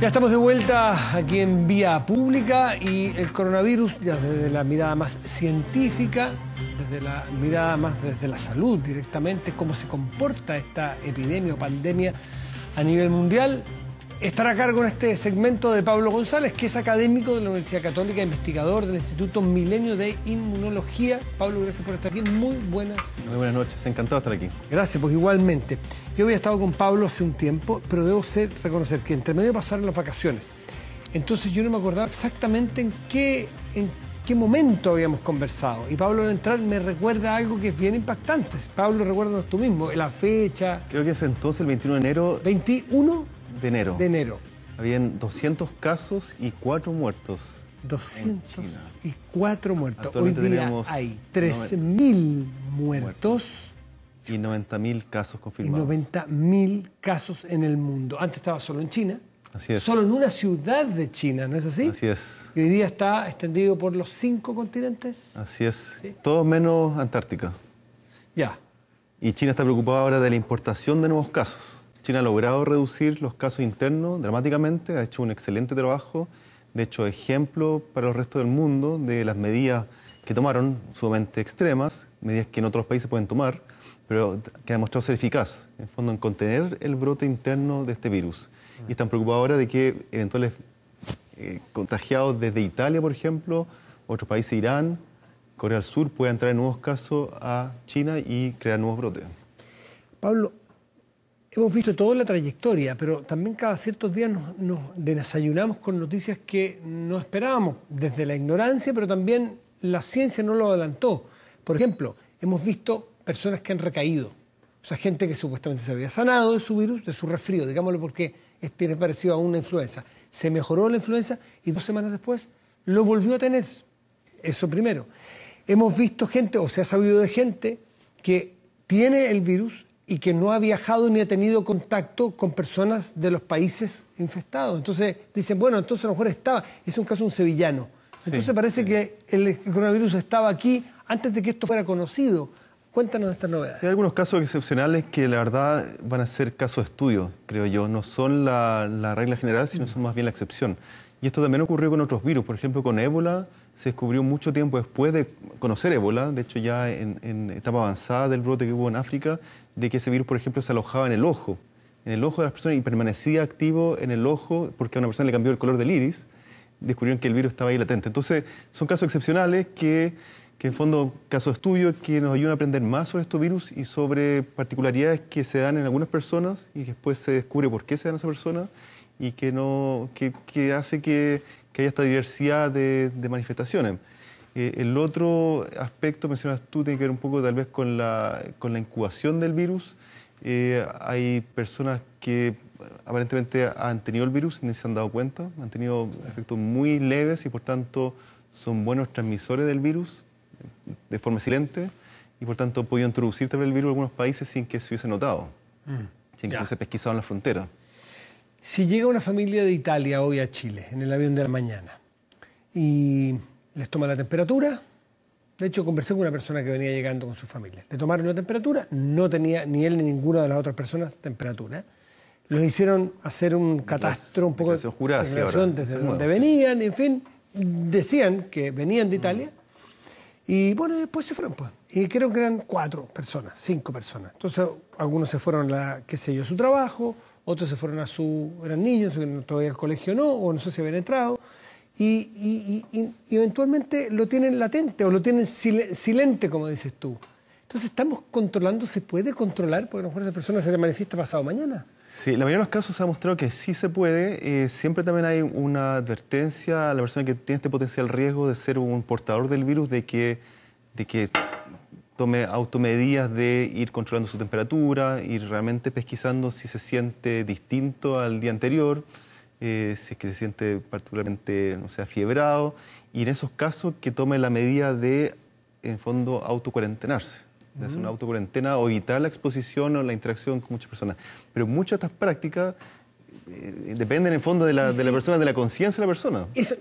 Ya estamos de vuelta aquí en Vía Pública y el coronavirus, ya desde la mirada más científica, desde la mirada más desde la salud directamente, cómo se comporta esta epidemia o pandemia a nivel mundial, Estar a cargo en este segmento de Pablo González, que es académico de la Universidad Católica, investigador del Instituto Milenio de Inmunología. Pablo, gracias por estar aquí. Muy buenas noches. Muy buenas noches, encantado de estar aquí. Gracias, pues igualmente. Yo había estado con Pablo hace un tiempo, pero debo ser, reconocer que entre medio pasaron las vacaciones. Entonces yo no me acordaba exactamente en qué, en qué momento habíamos conversado. Y Pablo al entrar me recuerda algo que es bien impactante. Pablo, recuérdanos tú mismo, la fecha. Creo que es entonces el 21 de enero. ¿21? de enero. De enero. Habían 200 casos y 4 muertos. 200 y 4 muertos. Hoy día hay 3.000 muertos, y 90.000 casos confirmados. Y 90.000 casos en el mundo. Antes estaba solo en China. Así es. Solo en una ciudad de China, ¿no es así? Así es. Y hoy día está extendido por los cinco continentes. Así es. Todo menos Antártica. Ya. Y China está preocupada ahora de la importación de nuevos casos. China ha logrado reducir los casos internos dramáticamente, ha hecho un excelente trabajo, de hecho ejemplo para el resto del mundo de las medidas que tomaron, sumamente extremas, medidas que en otros países pueden tomar, pero que ha demostrado ser eficaz, en fondo, en contener el brote interno de este virus. Y están preocupados ahora de que eventuales eh, contagiados desde Italia, por ejemplo, otros países, Irán, Corea del Sur, puedan traer nuevos casos a China y crear nuevos brotes. Pablo, Hemos visto toda la trayectoria, pero también cada ciertos días nos, desayunamos con noticias que no esperábamos, desde la ignorancia, pero también la ciencia no lo adelantó. Por ejemplo, hemos visto personas que han recaído, o sea, gente que supuestamente se había sanado de su virus, de su resfrío, digámoslo porque es, tiene parecido a una influenza. Se mejoró la influenza y dos semanas después lo volvió a tener. Eso primero. Hemos visto gente, o se ha sabido de gente, que tiene el virus, y que no ha viajado ni ha tenido contacto con personas de los países infestados. Entonces dicen, bueno, entonces a lo mejor estaba, es un caso un sevillano. Entonces parece que el coronavirus estaba aquí antes de que esto fuera conocido. Cuéntanos estas novedades. novedad. hay algunos casos excepcionales que la verdad van a ser caso de estudio, creo yo. No son la, la regla general, sino son más bien la excepción. Y esto también ocurrió con otros virus, por ejemplo, con ébola se descubrió mucho tiempo después de conocer ébola, de hecho ya en, etapa avanzada del brote que hubo en África, de que ese virus, por ejemplo, se alojaba en el ojo, en el ojo de las personas y permanecía activo en el ojo porque a una persona le cambió el color del iris, descubrieron que el virus estaba ahí latente. Entonces, son casos excepcionales que, que en fondo, casos de estudio que nos ayudan a aprender más sobre estos virus y sobre particularidades que se dan en algunas personas y después se descubre por qué se dan a esa persona y que, no, que, que hace que que haya esta diversidad de, manifestaciones. Eh, el otro aspecto, mencionas tú, tiene que ver un poco tal vez con la, incubación del virus. Eh, hay personas que aparentemente han tenido el virus y no se han dado cuenta, han tenido efectos muy leves y por tanto son buenos transmisores del virus de forma silente y por tanto han podido introducir también el virus en algunos países sin que se hubiese notado, mm. sin que se hubiese pesquisado en la frontera. Si llega una familia de Italia hoy a Chile en el avión de la mañana y les toma la temperatura, de hecho conversé con una persona que venía llegando con su familia, le tomaron la temperatura, no tenía ni él ni ninguna de las otras personas temperatura, los hicieron hacer un catastro un poco de relación desde donde venían, en fin, decían que venían de Italia y bueno, después se fueron pues. Y creo que eran cuatro personas, cinco personas. Entonces algunos se fueron a, qué sé yo, a su trabajo, otros se fueron a su, eran niños, todavía el colegio no, o no sé si habían entrado, y, eventualmente lo tienen latente o lo tienen silente, como dices tú. Entonces, ¿estamos controlando? ¿Se puede controlar? Porque a lo mejor esa persona se le manifiesta pasado mañana. Sí, la mayoría de los casos se ha mostrado que sí se puede. Eh, siempre también hay una advertencia a la persona que tiene este potencial riesgo de ser un portador del virus, de que, de que tome automedidas de ir controlando su temperatura, ir realmente pesquisando si se siente distinto al día anterior, eh, si es que se siente particularmente, no sé, afiebrado, y en esos casos que tome la medida de, en fondo, autocuarentenarse. Es una autocuarentena o evitar la exposición o la interacción con muchas personas. Pero muchas de estas prácticas eh, depende en el fondo de la, persona, de la conciencia de la persona. usted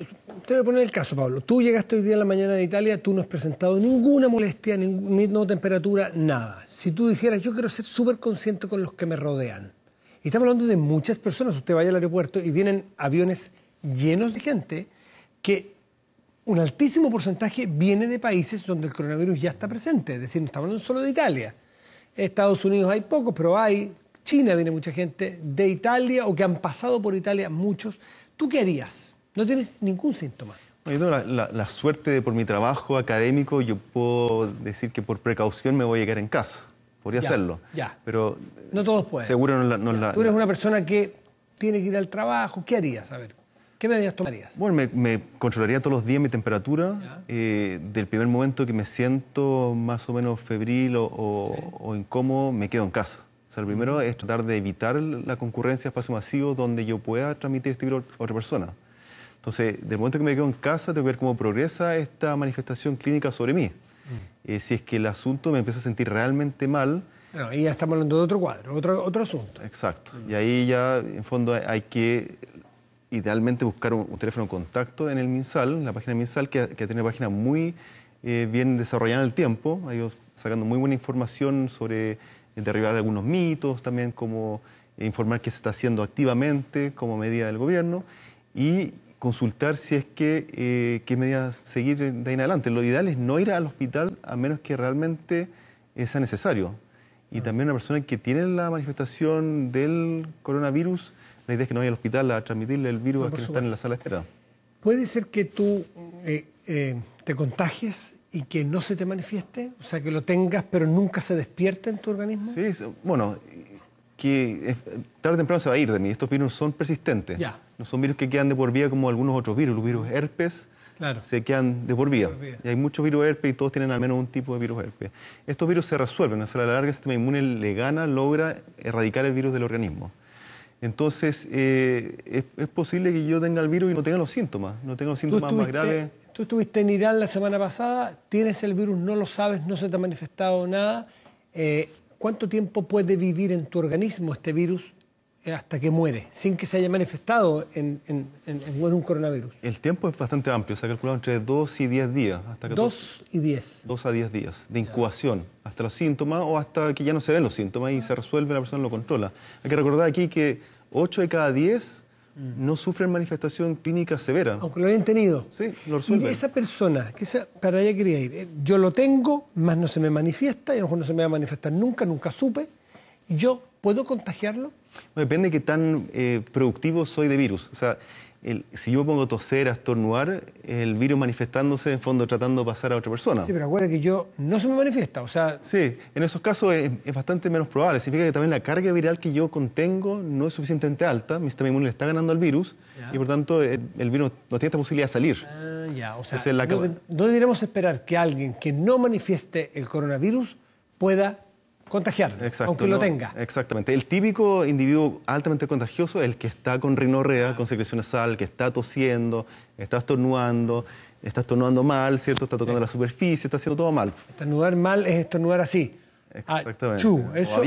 te voy a poner el caso, Pablo. Tú llegaste hoy día en la mañana de Italia, tú no has presentado ninguna molestia, ninguna ni, temperatura, nada. Si tú dijeras, yo quiero ser súper consciente con los que me rodean. Y estamos hablando de muchas personas. Usted vaya al aeropuerto y vienen aviones llenos de gente que un altísimo porcentaje viene de países donde el coronavirus ya está presente. Es decir, no estamos hablando solo de Italia. Estados Unidos hay pocos, pero hay China viene mucha gente, de Italia o que han pasado por Italia muchos. ¿Tú qué harías? No tienes ningún síntoma. Yo tengo la, suerte de por mi trabajo académico, yo puedo decir que por precaución me voy a quedar en casa. Podría hacerlo. Ya. Pero. No todos eh, pueden. Seguro no la, la. Tú eres una persona que tiene que ir al trabajo. ¿Qué harías? A ver. ¿Qué medidas tomarías? Bueno, me, controlaría todos los días mi temperatura. Eh, del primer momento que me siento más o menos febril o, o incómodo, me quedo en casa. O sea, lo primero es tratar de evitar la concurrencia a espacio masivo donde yo pueda transmitir este virus a otra persona. Entonces, del momento que me quedo en casa, tengo que ver cómo progresa esta manifestación clínica sobre mí. Mm. Eh, si es que el asunto me empieza a sentir realmente mal. Bueno, ahí ya estamos hablando de otro cuadro, otro, otro asunto. Exacto. Mm. Y ahí ya, en fondo, hay que idealmente buscar un, teléfono de contacto en el MinSal, en la página MinSal, que, que tiene una página muy eh, bien desarrollada en el tiempo. Ha sacando muy buena información sobre derribar algunos mitos, también como informar qué se está haciendo activamente como medida del gobierno y consultar si es que eh, qué medidas seguir de ahí en adelante. Lo ideal es no ir al hospital a menos que realmente sea necesario. Y también una persona que tiene la manifestación del coronavirus, la idea es que no vaya al hospital a transmitirle el virus a quienes están en la sala de espera. Puede ser que tú eh, eh, te contagies y que no se te manifieste? O sea, que lo tengas pero nunca se despierte en tu organismo. Sí, bueno, que tarde o temprano se va a ir de mí. Estos virus son persistentes. Ya. No son virus que quedan de por vida como algunos otros virus. Los virus herpes se quedan de por vida. Y hay muchos virus herpes y todos tienen al menos un tipo de virus herpes. Estos virus se resuelven. O sea, a la larga el sistema inmune le gana, logra erradicar el virus del organismo. Entonces, eh, es, es, posible que yo tenga el virus y no tenga los síntomas, no tenga los síntomas más graves. Tú estuviste en Irán la semana pasada, tienes el virus, no lo sabes, no se te ha manifestado nada. Eh, ¿Cuánto tiempo puede vivir en tu organismo este virus hasta que muere, sin que se haya manifestado en, un coronavirus? El tiempo es bastante amplio, se ha calculado entre 2 y 10 días. Hasta que 2 y 10. Dos a 10 días de incubación, hasta los síntomas o hasta que ya no se den los síntomas y se resuelve, la persona lo controla. Hay que recordar aquí que 8 de cada 10 no sufren manifestación clínica severa. Aunque lo hayan tenido. Sí, lo resuelven. Y esa persona, que para allá quería ir, eh, yo lo tengo, más no se me manifiesta, y a lo mejor no se me va a manifestar nunca, nunca supe, y yo puedo contagiarlo. Depende de qué tan eh, productivo soy de virus. O sea, si yo pongo toser, a estornudar, el virus manifestándose, en fondo tratando de pasar a otra persona. Sí, pero acuérdate que yo no se me manifiesta, o sea... Sí, en esos casos es, bastante menos probable. Significa que también la carga viral que yo contengo no es suficientemente alta, mi sistema inmune le está ganando al virus y por tanto el, virus no tiene esta posibilidad de salir. Ah, ya, o sea, no deberíamos esperar que alguien que no manifieste el coronavirus pueda contagiar, aunque lo, tenga. Exactamente. El típico individuo altamente contagioso es el que está con rinorrea, con secreción nasal, sal, que está tosiendo, está estornudando, está estornudando mal, ¿cierto? Está tocando la superficie, está haciendo todo mal. Estornudar mal es estornudar así. Ah, Exactamente. Chu, eso,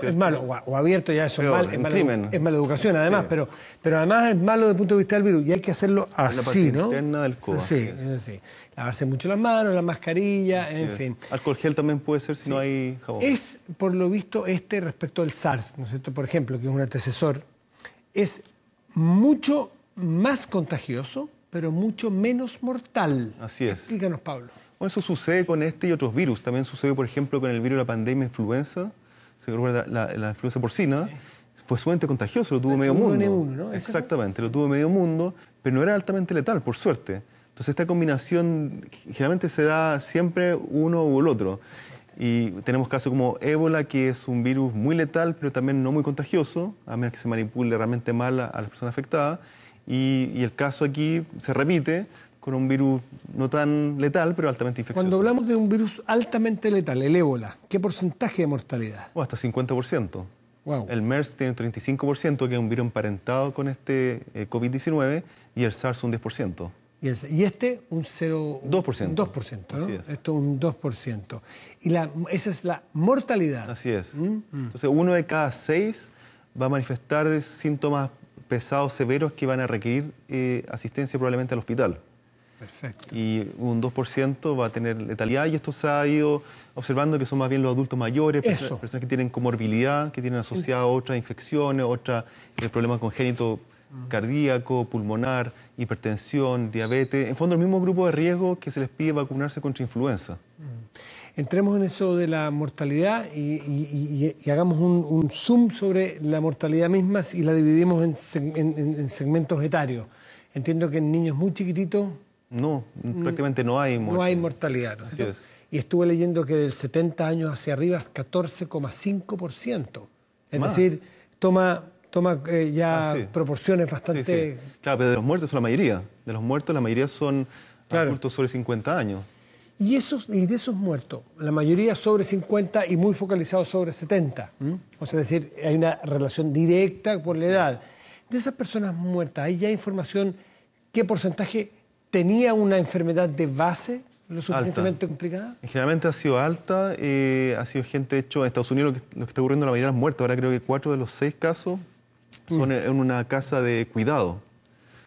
es malo, o, abierto ya eso es, mal, es mala educación además, pero, pero además es malo desde el punto de vista del virus y hay que hacerlo así, la parte interna del Sí, es Lavarse mucho las manos, la mascarilla, en fin. Alcohol gel también puede ser si no hay jabón. Es, por lo visto, este respecto al SARS, ¿no es cierto? Por ejemplo, que es un antecesor, es mucho más contagioso, pero mucho menos mortal. Así es. Explícanos, Pablo eso sucede con este y otros virus. También sucedió, por ejemplo, con el virus de la pandemia influenza. Se la, influenza porcina. Fue sumamente contagioso, lo tuvo ah, medio mundo. Exactamente, lo tuvo medio mundo, pero no era altamente letal, por suerte. Entonces esta combinación generalmente se da siempre uno u el otro. Y tenemos casos como ébola, que es un virus muy letal, pero también no muy contagioso, a menos que se manipule realmente mal a, la las personas afectadas. Y, y, el caso aquí se repite, con un virus no tan letal, pero altamente infeccioso. Cuando hablamos de un virus altamente letal, el ébola, ¿qué porcentaje de mortalidad? Oh, hasta 50%. Wow. El MERS tiene un 35%, que es un virus emparentado con este eh, COVID-19, y el SARS un 10%. Y, este un 0... 2%. 2%, es. Esto un 2%. Y la, esa es la mortalidad. Así es. Mm, mm. Entonces, uno de cada seis va a manifestar síntomas pesados, severos, que van a requerir eh, asistencia probablemente al hospital. Perfecto. Y un 2% va a tener letalidad y esto se ha ido observando que son más bien los adultos mayores, personas, que tienen comorbilidad, que tienen asociadas otras infecciones, otros eh, problemas congénitos mm. cardíaco, pulmonar, hipertensión, diabetes, en fondo el mismo grupo de riesgo que se les pide vacunarse contra influenza. Mm. Entremos en eso de la mortalidad y, hagamos un, zoom sobre la mortalidad misma y la dividimos en, en segmentos etarios. Entiendo que en niños muy chiquititos no, mm, prácticamente no hay mortalidad. No hay mortalidad, Y estuve leyendo que del 70 años hacia arriba es 14,5%. Es decir, toma, toma eh, ya ah, proporciones bastante... Claro, pero de los muertos son la mayoría. De los muertos la mayoría son adultos sobre 50 años. Y, esos, de esos muertos, la mayoría sobre 50 y muy focalizados sobre 70. O sea, es decir, hay una relación directa por la edad. De esas personas muertas, ¿hay ya información qué porcentaje tenía una enfermedad de base lo suficientemente complicada? Generalmente ha sido alta, eh, ha sido gente, hecho, en Estados Unidos lo que, está ocurriendo, la mayoría de las ahora creo que cuatro de los seis casos son mm. en una casa de cuidado.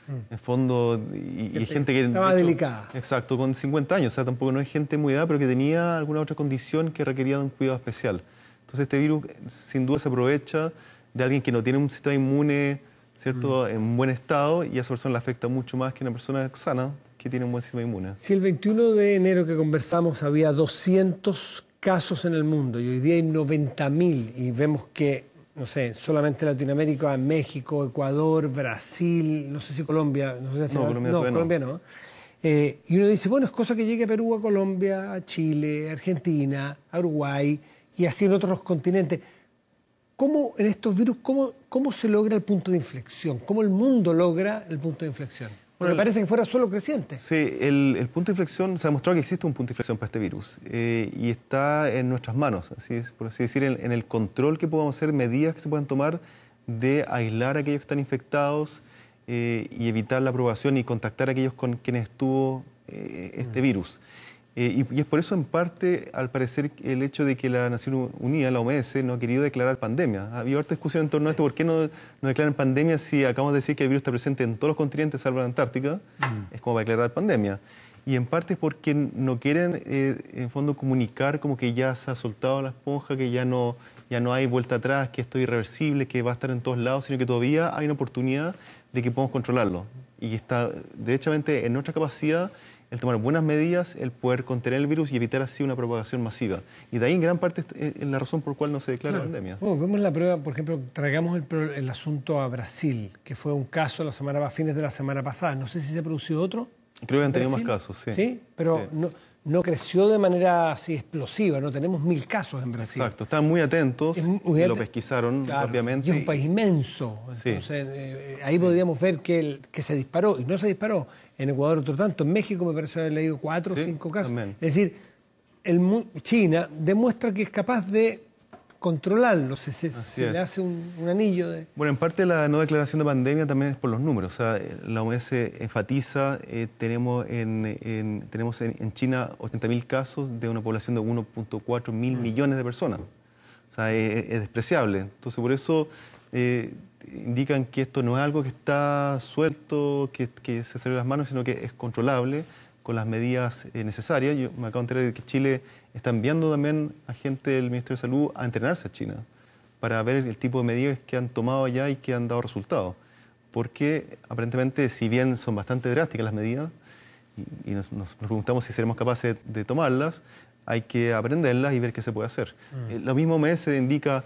Mm. En fondo, y, gente que... Estaba delicada. Exacto, con 50 años, o sea, tampoco no es gente muy edad, pero que tenía alguna otra condición que requería de un cuidado especial. Entonces este virus sin duda se aprovecha de alguien que no tiene un sistema inmune ¿cierto? Mm. En buen estado y a esa persona le afecta mucho más que una persona sana que tiene un buen sistema inmune. Si el 21 de enero que conversamos había 200 casos en el mundo y hoy día hay 90.000 y vemos que, no sé, solamente Latinoamérica, México, Ecuador, Brasil, no sé si Colombia, no sé si no, Colombia, no, Colombia eh, no. y uno dice, bueno, es cosa que llegue a Perú, a Colombia, a Chile, a Argentina, a Uruguay y así en otros continentes. ¿Cómo en estos virus, cómo, se logra el punto de inflexión? ¿Cómo el mundo logra el punto de inflexión? Porque me parece que fuera solo creciente. Sí, el, punto de inflexión, se ha demostrado que existe un punto de inflexión para este virus eh, y está en nuestras manos, así es, por así decir, en, el control que podamos hacer, medidas que se puedan tomar de aislar a aquellos que están infectados eh, y evitar la aprobación y contactar a aquellos con quienes estuvo eh, este mm. virus. Eh, y, es por eso, en parte, al parecer, el hecho de que la Nación Unida, la OMS, no ha querido declarar pandemia. Ha habido harta discusión en torno a esto. ¿Por qué no, declaran pandemia si acabamos de decir que el virus está presente en todos los continentes, salvo la Antártica? Mm. Es como para declarar pandemia. Y en parte es porque no quieren, eh, en fondo, comunicar como que ya se ha soltado la esponja, que ya no, ya no hay vuelta atrás, que esto es irreversible, que va a estar en todos lados, sino que todavía hay una oportunidad de que podamos controlarlo. Y está, derechamente, en nuestra capacidad el tomar buenas medidas, el poder contener el virus y evitar así una propagación masiva. Y de ahí en gran parte es la razón por la cual no se declara la pandemia. Bueno, vemos la prueba, por ejemplo, traigamos el, el, asunto a Brasil, que fue un caso la semana, a fines de la semana pasada. No sé si se ha producido otro. Creo que han tenido más casos, sí. Sí, pero no no creció de manera así explosiva, no tenemos mil casos en Brasil. Exacto, están muy atentos, lo pesquisaron obviamente. Y es un país inmenso, eh, eh, ahí podríamos ver que, que se disparó, y no se disparó, en Ecuador otro tanto, en México me parece haber leído cuatro o cinco casos. Es decir, el, China demuestra que es capaz de controlarlo, se, se, se le hace un, anillo de... Bueno, en parte la no declaración de pandemia también es por los números, la OMS enfatiza, eh, tenemos, en, tenemos en, China 80.000 casos de una población de 1.4 mil mm. millones de personas, o sea, es, despreciable, entonces por eso eh, indican que esto no es algo que está suelto, que, que se salió de las manos, sino que es controlable con las medidas eh, necesarias. Yo me acabo de enterar de que Chile está enviando también a gente del Ministerio de Salud a entrenarse a China para ver el tipo de medidas que han tomado allá y que han dado resultados. Porque aparentemente, si bien son bastante drásticas las medidas, y, nos, preguntamos si seremos capaces de, tomarlas, hay que aprenderlas y ver qué se puede hacer. Mm. Eh, lo mismo se indica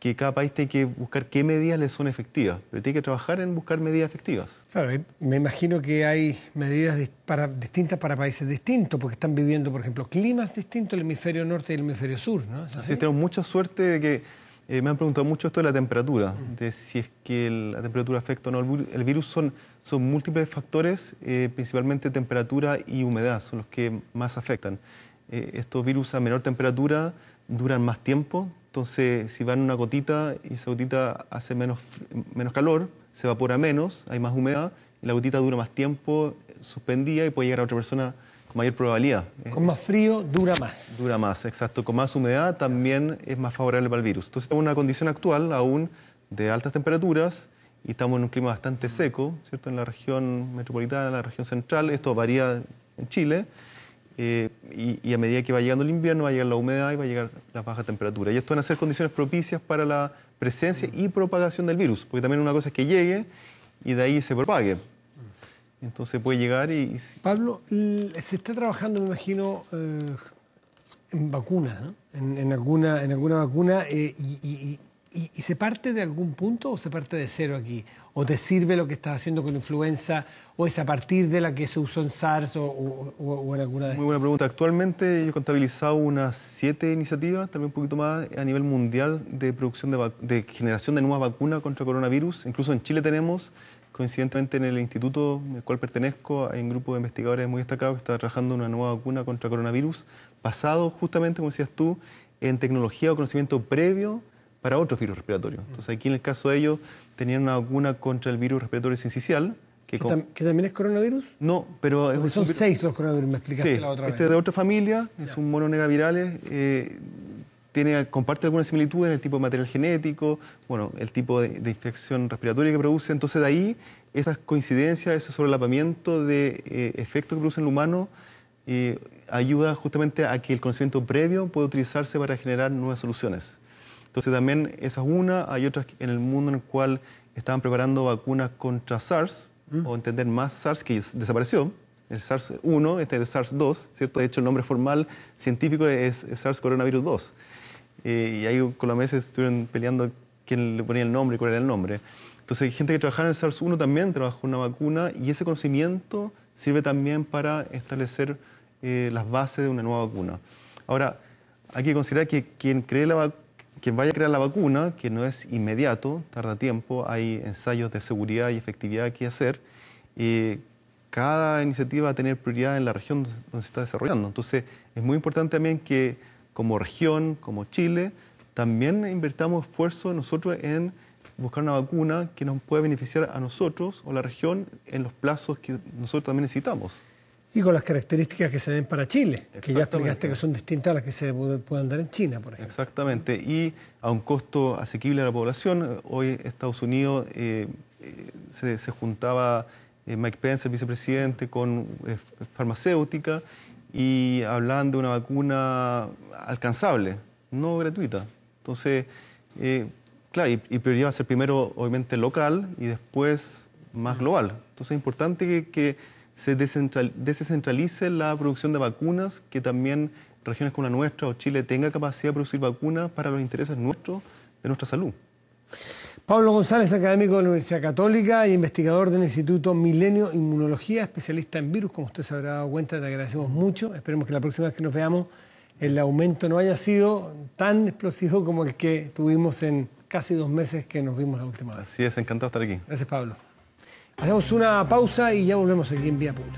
que cada país tiene que buscar qué medidas le son efectivas, pero tiene que trabajar en buscar medidas efectivas. Claro, eh, me imagino que hay medidas para, distintas para países distintos, porque están viviendo, por ejemplo, climas distintos el hemisferio norte y el hemisferio sur, ¿no? así? Sí, tenemos mucha suerte de que eh, me han preguntado mucho esto de la temperatura, de si es que la temperatura afecta o no el virus. Son, son múltiples factores, eh, principalmente temperatura y humedad, son los que más afectan. estos virus a menor temperatura duran más tiempo, entonces, si va en una gotita y esa gotita hace menos, calor, se evapora menos, hay más humedad, la gotita dura más tiempo suspendida y puede llegar a otra persona con mayor probabilidad. ¿eh? Con más frío dura más. Dura más, exacto. Con más humedad también es más favorable para el virus. Entonces estamos en una condición actual aún de altas temperaturas y estamos en un clima bastante seco, ¿cierto? En la región metropolitana, en la región central, esto varía en Chile. Eh, y, a medida que va llegando el invierno va a llegar la humedad y va a llegar la baja temperatura Y esto van a ser condiciones propicias para la presencia y propagación del virus, porque también una cosa es que llegue y de ahí se propague. Entonces puede llegar y... Pablo, se está trabajando, me imagino, eh, en vacunas, ¿no? En, alguna, en alguna vacuna eh, y, ¿Y, se parte de algún punto o se parte de cero aquí? ¿O te sirve lo que estás haciendo con influenza o es a partir de la que se usó en SARS o, en alguna de Muy buena pregunta. Actualmente yo he contabilizado unas siete iniciativas, también un poquito más a nivel mundial de producción de, generación de nuevas vacunas contra coronavirus. Incluso en Chile tenemos, coincidentemente en el instituto al cual pertenezco, hay un grupo de investigadores muy destacados que está trabajando una nueva vacuna contra coronavirus, basado justamente, como decías tú, en tecnología o conocimiento previo para otros virus respiratorios. Entonces aquí en el caso de ellos tenían una vacuna contra el virus respiratorio sincicial. Que, ¿Que, también es coronavirus? No, pero... Es son seis los coronavirus, me explicaste la otra este vez. Este es de otra familia, es un mononegavirales, eh, tiene, comparte algunas similitudes en el tipo de material genético, bueno, el tipo de, infección respiratoria que produce. Entonces de ahí esas coincidencias, ese sobrelapamiento de eh, efectos que produce en el humano eh, ayuda justamente a que el conocimiento previo pueda utilizarse para generar nuevas soluciones. Entonces también esa una, hay otras en el mundo en el cual estaban preparando vacunas contra SARS, mm. o entender más SARS que desapareció, el SARS-1, este es el SARS-2, ¿cierto? De hecho, el nombre formal científico es, SARS coronavirus 2. Eh, y ahí con la meses estuvieron peleando quién le ponía el nombre y cuál era el nombre. Entonces, hay gente que trabajaba en el SARS-1 también trabajó en una vacuna y ese conocimiento sirve también para establecer eh, las bases de una nueva vacuna. Ahora, hay que considerar que quien cree la, vacuna, quien vaya a crear la vacuna, que no es inmediato, tarda tiempo, hay ensayos de seguridad y efectividad que hacer, y cada iniciativa va a tener prioridad en la región donde se está desarrollando. Entonces, es muy importante también que como región, como Chile, también invertamos esfuerzo nosotros en buscar una vacuna que nos pueda beneficiar a nosotros o la región en los plazos que nosotros también necesitamos y con las características que se den para Chile, que ya explicaste que son distintas a las que se puedan dar en China, por ejemplo. Exactamente, y a un costo asequible a la población. Hoy Estados Unidos eh, eh, se, juntaba eh, Mike Pence, el vicepresidente, con farmacéutica y hablaban de una vacuna alcanzable, no gratuita. Entonces, claro, y, prioridad va a ser primero, obviamente, local y después más global. Entonces es importante que se descentralice la producción de vacunas, que también regiones como la nuestra o Chile tenga capacidad de producir vacunas para los intereses nuestros de nuestra salud. Pablo González, académico de la Universidad Católica e investigador del Instituto Milenio Inmunología, especialista en virus, como usted se habrá dado cuenta, te agradecemos mucho. Esperemos que la próxima vez que nos veamos el aumento no haya sido tan explosivo como el que tuvimos en casi dos meses que nos vimos la última vez. Sí, es, encantado estar aquí. Gracias, Pablo. Hacemos una pausa y ya volvemos aquí en Vía Pública.